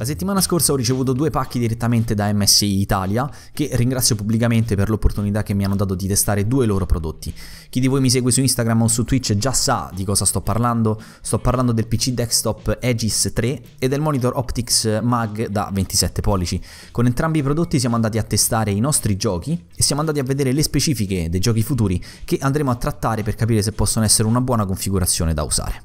La settimana scorsa ho ricevuto due pacchi direttamente da MSI Italia, che ringrazio pubblicamente per l'opportunità che mi hanno dato di testare due loro prodotti. Chi di voi mi segue su Instagram o su Twitch già sa di cosa sto parlando, sto parlando del PC desktop Aegis 3 e del monitor Optics Mag da 27 pollici. Con entrambi i prodotti siamo andati a testare i nostri giochi e siamo andati a vedere le specifiche dei giochi futuri che andremo a trattare per capire se possono essere una buona configurazione da usare.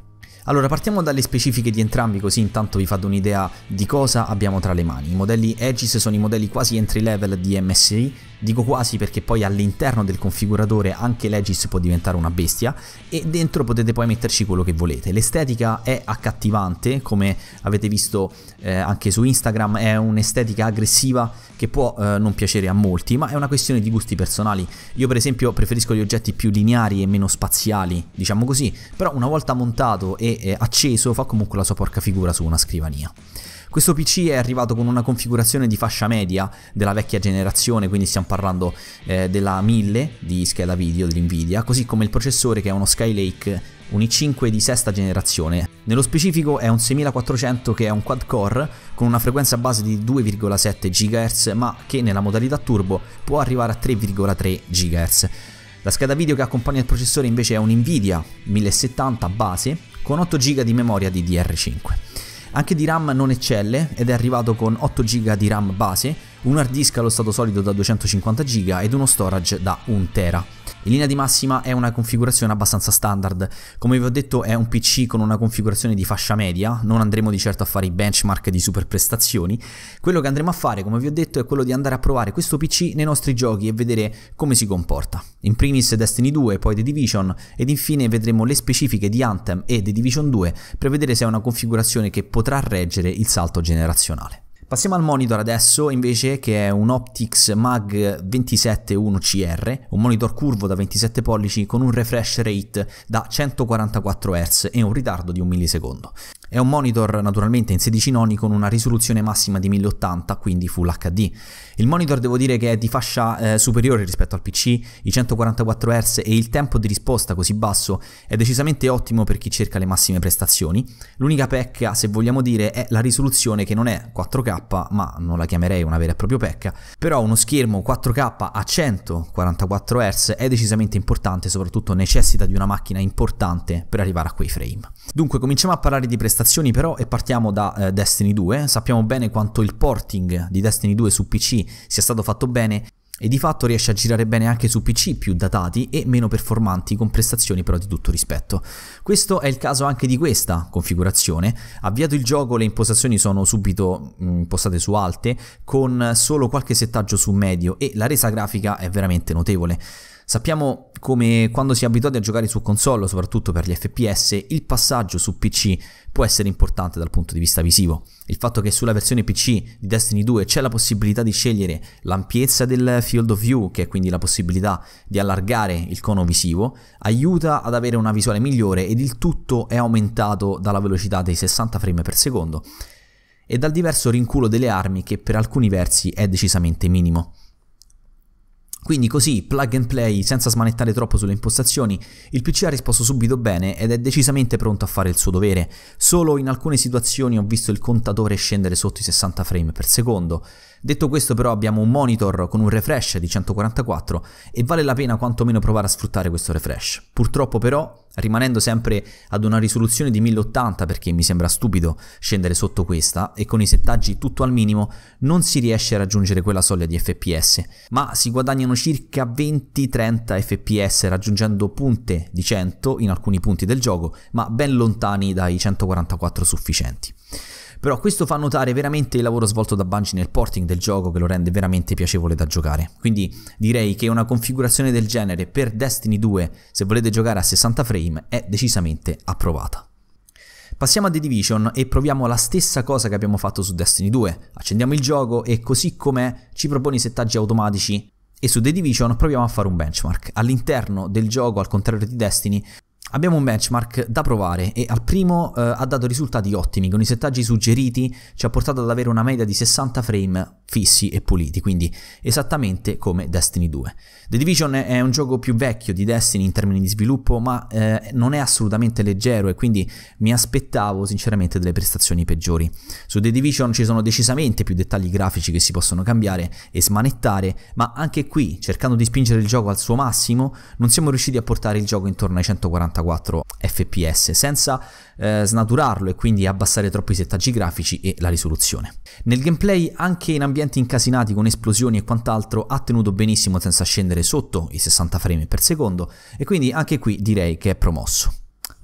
Allora partiamo dalle specifiche di entrambi così intanto vi fate un'idea di cosa abbiamo tra le mani. I modelli Aegis sono i modelli quasi entry level di MSI Dico quasi perché poi all'interno del configuratore anche Legis può diventare una bestia e dentro potete poi metterci quello che volete. L'estetica è accattivante, come avete visto eh, anche su Instagram, è un'estetica aggressiva che può eh, non piacere a molti, ma è una questione di gusti personali. Io per esempio preferisco gli oggetti più lineari e meno spaziali, diciamo così, però una volta montato e eh, acceso fa comunque la sua porca figura su una scrivania. Questo PC è arrivato con una configurazione di fascia media della vecchia generazione, quindi stiamo parlando eh, della 1000 di scheda video dell'Nvidia, così come il processore che è uno Skylake un i5 di sesta generazione. Nello specifico è un 6400 che è un quad core con una frequenza base di 2,7 GHz ma che nella modalità turbo può arrivare a 3,3 GHz. La scheda video che accompagna il processore invece è un Nvidia 1070 base con 8 GB di memoria DDR5. Anche di RAM non eccelle ed è arrivato con 8 GB di RAM base, un hard disk allo stato solido da 250 GB ed uno storage da 1 TB. In linea di massima è una configurazione abbastanza standard. Come vi ho detto è un PC con una configurazione di fascia media, non andremo di certo a fare i benchmark di super prestazioni. Quello che andremo a fare, come vi ho detto, è quello di andare a provare questo PC nei nostri giochi e vedere come si comporta. In primis Destiny 2, poi The Division ed infine vedremo le specifiche di Anthem e The Division 2 per vedere se è una configurazione che potrà reggere il salto generazionale. Passiamo al monitor adesso invece che è un Optics Mag 271CR, un monitor curvo da 27 pollici con un refresh rate da 144 Hz e un ritardo di un millisecondo. È un monitor naturalmente in 16 noni con una risoluzione massima di 1080, quindi Full HD. Il monitor devo dire che è di fascia eh, superiore rispetto al PC, i 144 Hz e il tempo di risposta così basso è decisamente ottimo per chi cerca le massime prestazioni. L'unica pecca, se vogliamo dire, è la risoluzione che non è 4K, ma non la chiamerei una vera e propria pecca, però uno schermo 4K a 144 Hz è decisamente importante, soprattutto necessita di una macchina importante per arrivare a quei frame. Dunque cominciamo a parlare di prestazioni impostazioni però e partiamo da eh, Destiny 2. Sappiamo bene quanto il porting di Destiny 2 su PC sia stato fatto bene e di fatto riesce a girare bene anche su PC più datati e meno performanti con prestazioni però di tutto rispetto. Questo è il caso anche di questa configurazione. Avviato il gioco le impostazioni sono subito mm, impostate su alte con solo qualche settaggio su medio e la resa grafica è veramente notevole. Sappiamo come quando si è abituati a giocare su console, soprattutto per gli FPS, il passaggio su PC può essere importante dal punto di vista visivo. Il fatto che sulla versione PC di Destiny 2 c'è la possibilità di scegliere l'ampiezza del field of view, che è quindi la possibilità di allargare il cono visivo, aiuta ad avere una visuale migliore ed il tutto è aumentato dalla velocità dei 60 frame per secondo e dal diverso rinculo delle armi che per alcuni versi è decisamente minimo. Quindi così, plug and play, senza smanettare troppo sulle impostazioni, il PC ha risposto subito bene ed è decisamente pronto a fare il suo dovere. Solo in alcune situazioni ho visto il contatore scendere sotto i 60 frame per secondo. Detto questo però abbiamo un monitor con un refresh di 144 e vale la pena quantomeno provare a sfruttare questo refresh. Purtroppo però rimanendo sempre ad una risoluzione di 1080 perché mi sembra stupido scendere sotto questa e con i settaggi tutto al minimo non si riesce a raggiungere quella soglia di fps ma si guadagnano circa 20-30 fps raggiungendo punte di 100 in alcuni punti del gioco ma ben lontani dai 144 sufficienti. Però questo fa notare veramente il lavoro svolto da Bungie nel porting del gioco che lo rende veramente piacevole da giocare. Quindi direi che una configurazione del genere per Destiny 2, se volete giocare a 60 frame, è decisamente approvata. Passiamo a The Division e proviamo la stessa cosa che abbiamo fatto su Destiny 2. Accendiamo il gioco e così com'è ci propone i settaggi automatici e su The Division proviamo a fare un benchmark. All'interno del gioco, al contrario di Destiny, Abbiamo un benchmark da provare e al primo eh, ha dato risultati ottimi, con i settaggi suggeriti ci ha portato ad avere una media di 60 frame fissi e puliti, quindi esattamente come Destiny 2. The Division è un gioco più vecchio di Destiny in termini di sviluppo, ma eh, non è assolutamente leggero e quindi mi aspettavo sinceramente delle prestazioni peggiori. Su The Division ci sono decisamente più dettagli grafici che si possono cambiare e smanettare, ma anche qui, cercando di spingere il gioco al suo massimo, non siamo riusciti a portare il gioco intorno ai 140 44 fps senza eh, snaturarlo e quindi abbassare troppo i settaggi grafici e la risoluzione. Nel gameplay anche in ambienti incasinati con esplosioni e quant'altro ha tenuto benissimo senza scendere sotto i 60 frame per secondo e quindi anche qui direi che è promosso.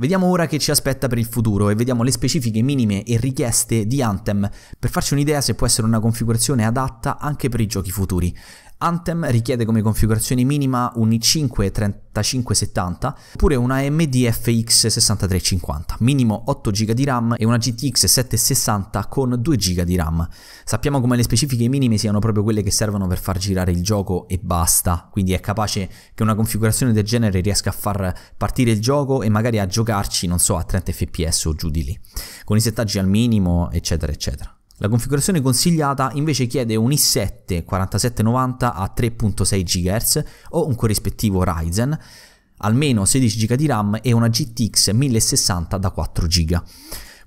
Vediamo ora che ci aspetta per il futuro e vediamo le specifiche minime e richieste di Anthem per farci un'idea se può essere una configurazione adatta anche per i giochi futuri. Anthem richiede come configurazione minima un i5 3570 oppure una AMD FX 6350, minimo 8 GB di RAM e una GTX 760 con 2 GB di RAM. Sappiamo come le specifiche minime siano proprio quelle che servono per far girare il gioco e basta, quindi è capace che una configurazione del genere riesca a far partire il gioco e magari a giocarci, non so, a 30 fps o giù di lì, con i settaggi al minimo, eccetera, eccetera. La configurazione consigliata invece chiede un i7 4790 a 3.6 GHz o un corrispettivo Ryzen, almeno 16 GB di RAM e una GTX 1060 da 4 GB.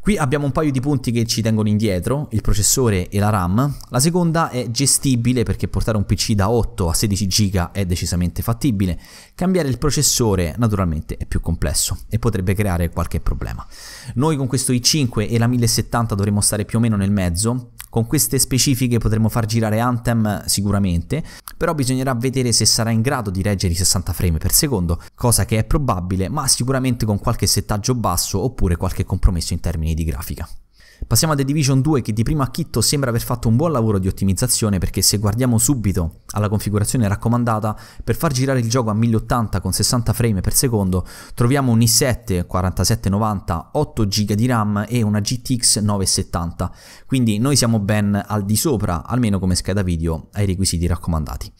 Qui abbiamo un paio di punti che ci tengono indietro, il processore e la RAM. La seconda è gestibile perché portare un PC da 8 a 16 GB è decisamente fattibile. Cambiare il processore naturalmente è più complesso e potrebbe creare qualche problema. Noi con questo i5 e la 1070 dovremmo stare più o meno nel mezzo, con queste specifiche potremo far girare Anthem sicuramente, però bisognerà vedere se sarà in grado di reggere i 60 frame per secondo, cosa che è probabile, ma sicuramente con qualche settaggio basso oppure qualche compromesso in termini di grafica. Passiamo a The Division 2 che di primo acchitto sembra aver fatto un buon lavoro di ottimizzazione perché se guardiamo subito alla configurazione raccomandata, per far girare il gioco a 1080 con 60 frame per secondo troviamo un i7 4790, 8 GB di RAM e una GTX 970, quindi noi siamo ben al di sopra, almeno come scheda video, ai requisiti raccomandati.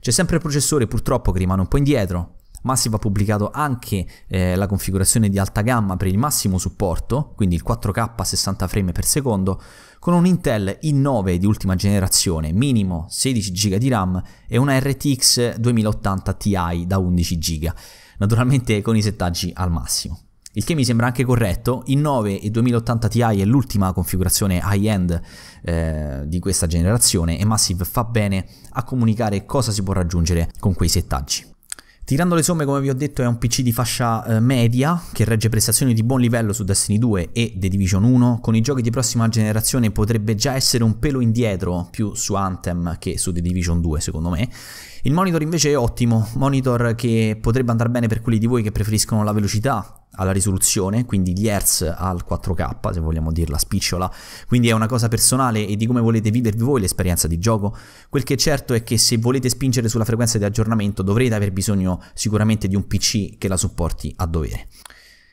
C'è sempre il processore purtroppo che rimane un po' indietro, Massive ha pubblicato anche eh, la configurazione di alta gamma per il massimo supporto, quindi il 4K a 60 frame per secondo, con un Intel i9 di ultima generazione, minimo 16 GB di RAM e una RTX 2080 Ti da 11 GB, naturalmente con i settaggi al massimo. Il che mi sembra anche corretto, i 9 e 2080 Ti è l'ultima configurazione high-end eh, di questa generazione e Massive fa bene a comunicare cosa si può raggiungere con quei settaggi. Tirando le somme, come vi ho detto, è un PC di fascia eh, media che regge prestazioni di buon livello su Destiny 2 e The Division 1. Con i giochi di prossima generazione potrebbe già essere un pelo indietro più su Anthem che su The Division 2, secondo me. Il monitor invece è ottimo, monitor che potrebbe andare bene per quelli di voi che preferiscono la velocità alla risoluzione, quindi gli hertz al 4K, se vogliamo dirla spicciola, quindi è una cosa personale e di come volete vivervi voi l'esperienza di gioco. Quel che è certo è che se volete spingere sulla frequenza di aggiornamento dovrete aver bisogno sicuramente di un PC che la supporti a dovere.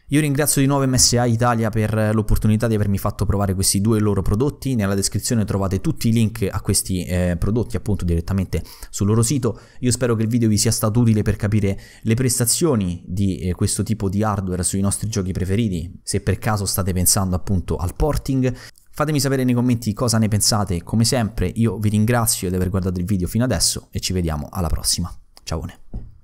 Io ringrazio di nuovo MSA Italia per l'opportunità di avermi fatto provare questi due loro prodotti, nella descrizione trovate tutti i link a questi eh, prodotti appunto direttamente sul loro sito, io spero che il video vi sia stato utile per capire le prestazioni di eh, questo tipo di hardware sui nostri giochi preferiti, se per caso state pensando appunto al porting, fatemi sapere nei commenti cosa ne pensate, come sempre io vi ringrazio di aver guardato il video fino adesso e ci vediamo alla prossima, ciao!